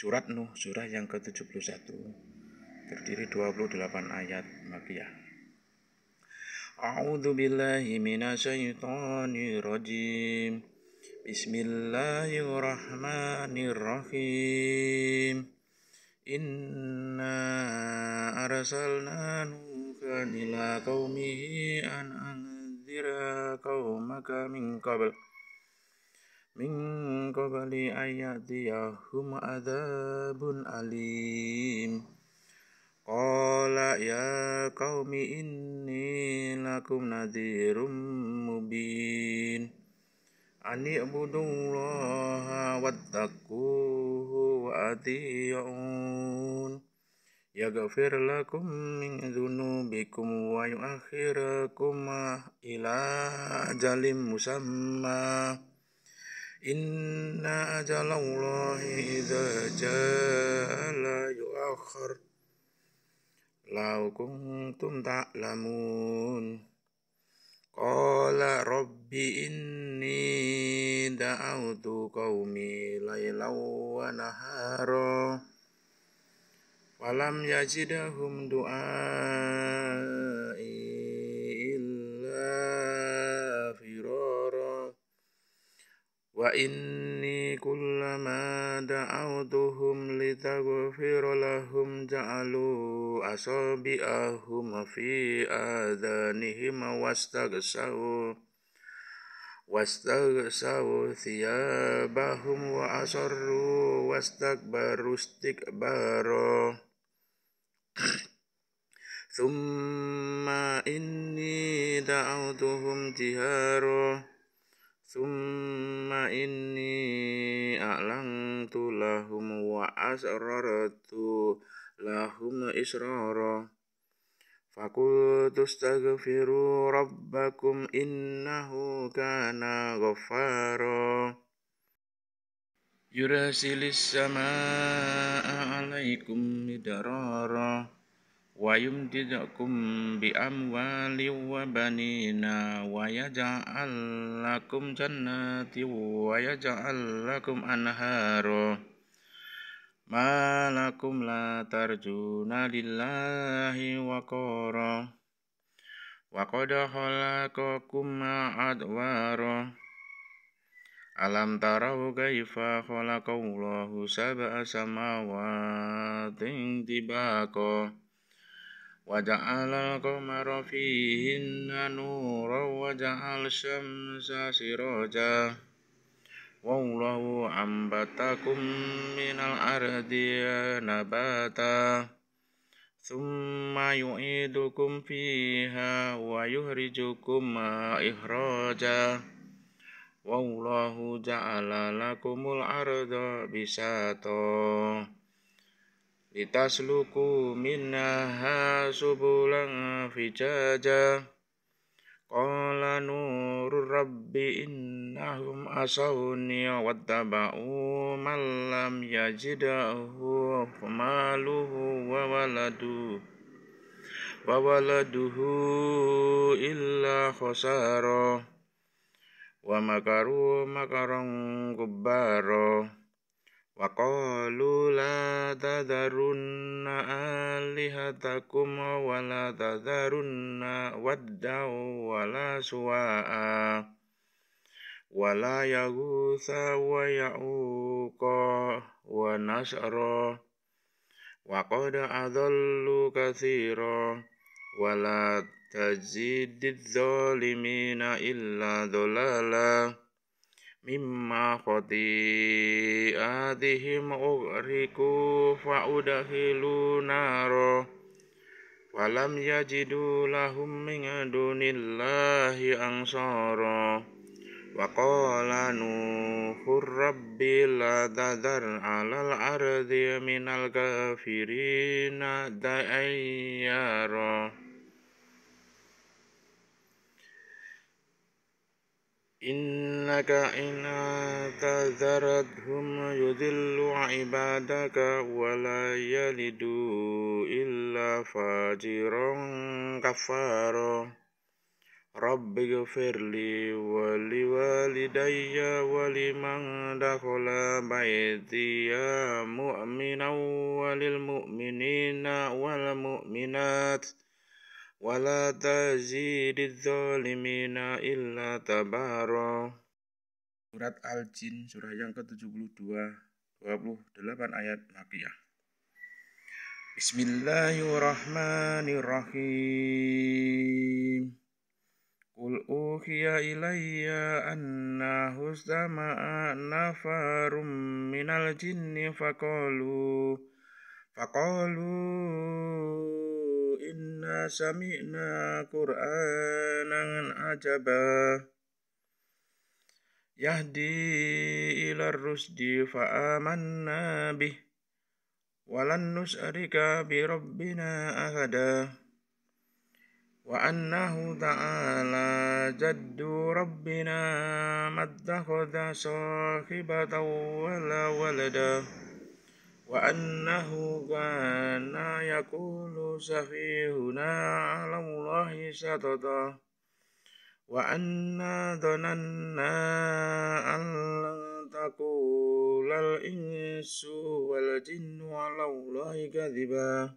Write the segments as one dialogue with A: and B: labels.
A: Surat Nuh surah yang ke-71 terdiri 28 ayat makiyah. A'udzu billahi minasyaitonir rajim. Bismillahirrahmanirrahim. Inna arsalna nuha ila qaumihi an anzira qaumaka min qabl من قبل أن يأتيهم عذاب أليم قال يا قوم إني لكم نذير مبين أن اعبدوا الله واتقوه وأطيعون يغفر لكم من ذنوبكم ويؤخركم إلى أجل مسمى إن أجل الله إذا جاء لا يؤخر لو كنتم تعلمون قال رب إني دعوت قومي ليلا ونهارا ولم يجدهم دعاء وإني كلما دعوتهم لتغفر لهم جعلوا أصابعهم في آذانهم واستغشوا واستغشوا ثيابهم وأصروا واستكبروا استكبارا ثم إني دعوتهم جهارا Summa inni alang lahum wa asrartu lahum israra Fakultu astaghfiru rabbakum innahu kana ghaffara Yurasilis sama'a alaikum midarara ويمددكم بأموال وبنين ويجعل لكم جنات ويجعل لكم أنهارا ما لكم لا ترجون لله وقارا وقد خلقكم أدوارا Alam tarau kaifa khalaqa Allahu sab'a samawatin tibaqa وجعل القمر فيهن نورا وجعل الشمس سراجا والله أنبتكم من الأرض نباتا ثم يعيدكم فيها ويخرجكم إخراجا والله جعل لكم الأرض بساطا seluku minnaha subulan fijaja qala nurur rabbi innahum asawni wattaba'u malam lam yajidahu famaluhu wa waladuhu wa waladuhu illa khasara wa makarong kubaro. وقالوا لا تذرن آلهتكم ولا تذرن ودا ولا سواء ولا يغوث ويعوق ونشرا وقد أضلوا كثيرا ولا تزيد الظالمين إلا ضلالا mimma khati'atihim ughriku fa'udahilu naro walam yajidu lahum min dunillahi angsara wa qala nuhur rabbi la tadar alal ardi minal kafirina da'ayyara إنك إن تذرتهم يذل عبادك ولا يلدوا إلا فاجرا كفارا رب اغفر لي ولوالدي ولمن دخل بيتي مؤمنا وللمؤمنين والمؤمنات ۖ ولا تزيد الظالمين إلا تبارا Surat Al-Jin surah yang ke-72 28 ayat Makiyah Bismillahirrahmanirrahim Qul uhiya ilayya annahu sama'a nafarum minal jinni faqalu faqalu inna sami'na qur'anan ajaba yahdi ilarus rusdi fa amanna bih walan nus'rika bi rabbina ahada wa annahu ta'ala jaddu rabbina maddakhadha sahibatan wala waladah وأنه كان يقول سفيهنا على الله شططا وأنا ظننا أن لن تقول الإنس والجن على الله كذبا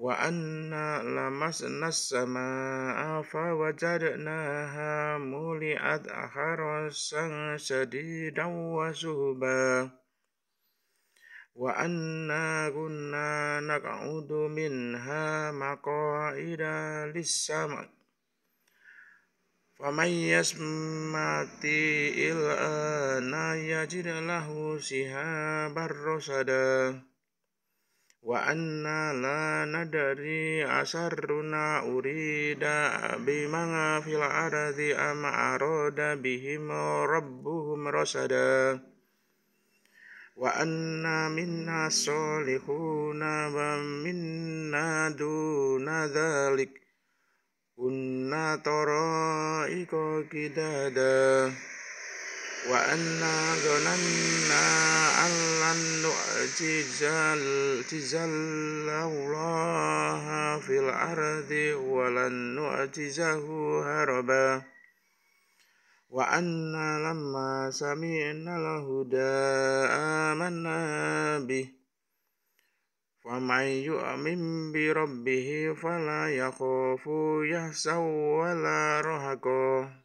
A: wa anna lamasna samaa fa wajadnaha muliat harasan sadidan wa suhba wa anna kunna naq'udu minha maqa'ida lis-sama' faman yasmati il'ana yajid lahu sihabar rasada wa anna la nadari asharuna urida bimanga fil ardi am arada bihim rabbuhum rasada wa anna minna solihuna wa minna duna dhalik kunna iko kidada وأنا ظننا أن لن نعجز الله في الأرض ولن نعجزه هربا وأنا لما سمعنا الهدى آمنا به ومن يؤمن بربه فلا يخاف يحسن ولا رهقا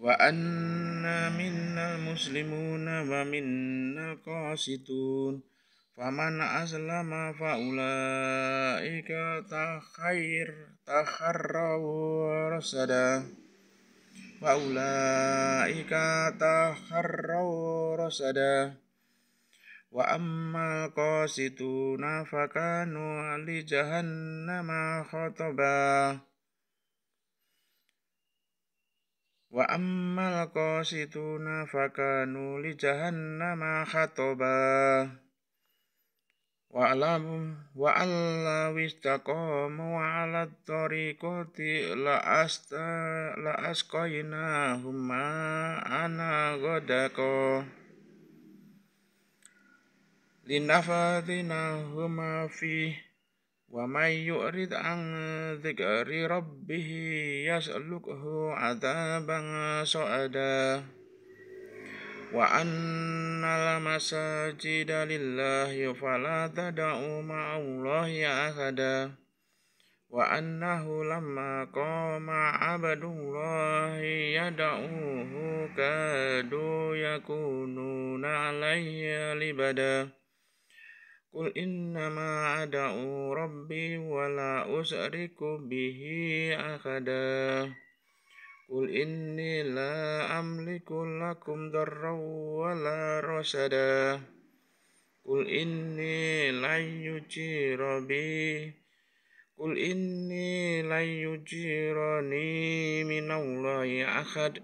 A: وأنا منا المسلمون ومنا القاسطون فمن أسلم فأولئك تخير تخروا رشدا وأولئك تخروا رشدا وأما القاسطون فكانوا لجهنم خطبا Wa ammal qasituna fakanu li jahannama khatoba. Wa alam wa alla wistaqamu ala tariqati la asta la asqayna huma ana ghadaqo. Linafadina huma fi. ومن يعرض عن ذكر ربه يسلكه عذابا صعدا وأن المساجد لله فلا تدعوا مع الله أحدا وأنه لما قام عبد الله يدعوه كادوا يكونون عليه لبدا Qul innama ada'u rabbi wa la usriku bihi akada. Qul inni la amliku lakum darra wa la rasada. Qul inni la yujira bi. Qul inni la yujirani minallahi akhad.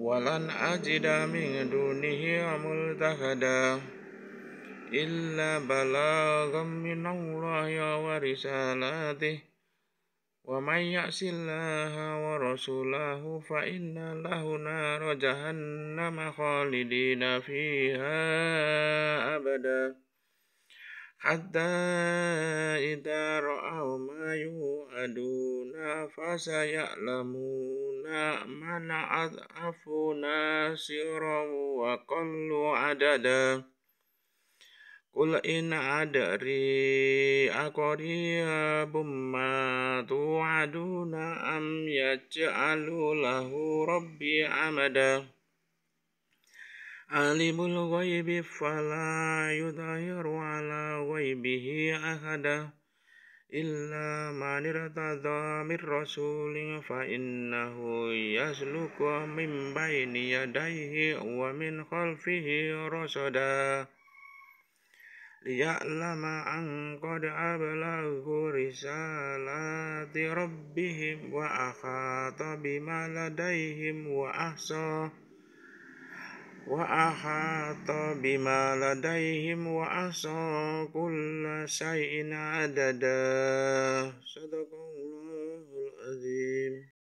A: Walan ajida min dunihi إلا بلاغا من الله ورسالاته ومن يعص الله ورسوله فإن له نار جهنم خالدين فيها أبدا حتى إذا رأوا ما يوعدون فسيعلمون من أضعف ناصرا وقل عددا Qul inna adri aqriyabum ma tu'aduna am ya lahu rabbi amada Alimul ghaibi fala ala ghaibihi ahada illa man irtadha min rasulin fa innahu wa min ليعلم أن قد أبلغوا رسالات ربهم وأحاط بما لديهم وأحصى وأحاط بما لديهم وأحصى كل شيء عددا صدق الله العظيم